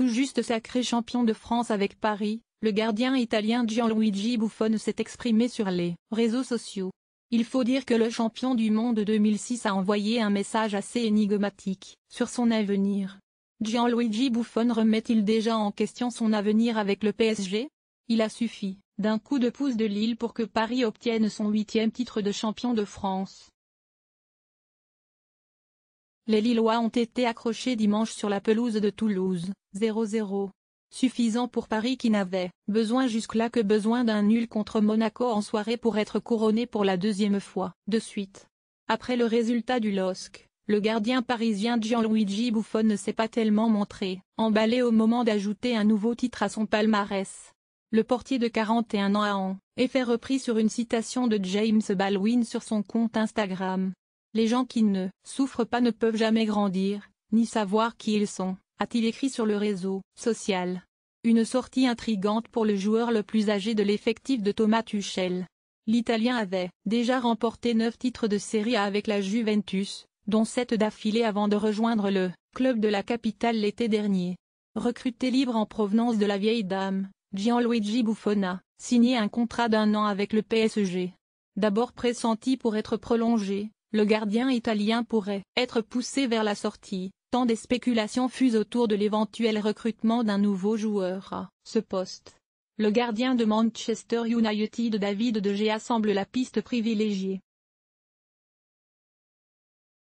Tout juste sacré champion de France avec Paris, le gardien italien Gianluigi Buffon s'est exprimé sur les réseaux sociaux. Il faut dire que le champion du monde 2006 a envoyé un message assez énigmatique sur son avenir. Gianluigi Buffon remet-il déjà en question son avenir avec le PSG Il a suffi d'un coup de pouce de Lille pour que Paris obtienne son huitième titre de champion de France. Les Lillois ont été accrochés dimanche sur la pelouse de Toulouse, 0-0. Suffisant pour Paris qui n'avait besoin jusque-là que besoin d'un nul contre Monaco en soirée pour être couronné pour la deuxième fois de suite. Après le résultat du LOSC, le gardien parisien Gianluigi Buffon ne s'est pas tellement montré, emballé au moment d'ajouter un nouveau titre à son palmarès. Le portier de 41 ans a en effet repris sur une citation de James Baldwin sur son compte Instagram. Les gens qui ne souffrent pas ne peuvent jamais grandir, ni savoir qui ils sont, a-t-il écrit sur le réseau social. Une sortie intrigante pour le joueur le plus âgé de l'effectif de Thomas Tuchel. L'Italien avait déjà remporté 9 titres de série A avec la Juventus, dont sept d'affilée avant de rejoindre le club de la capitale l'été dernier. Recruté libre en provenance de la vieille dame, Gianluigi Buffona, signé un contrat d'un an avec le PSG. D'abord pressenti pour être prolongé, le gardien italien pourrait être poussé vers la sortie, tant des spéculations fusent autour de l'éventuel recrutement d'un nouveau joueur à ce poste. Le gardien de Manchester United David De Gea semble la piste privilégiée.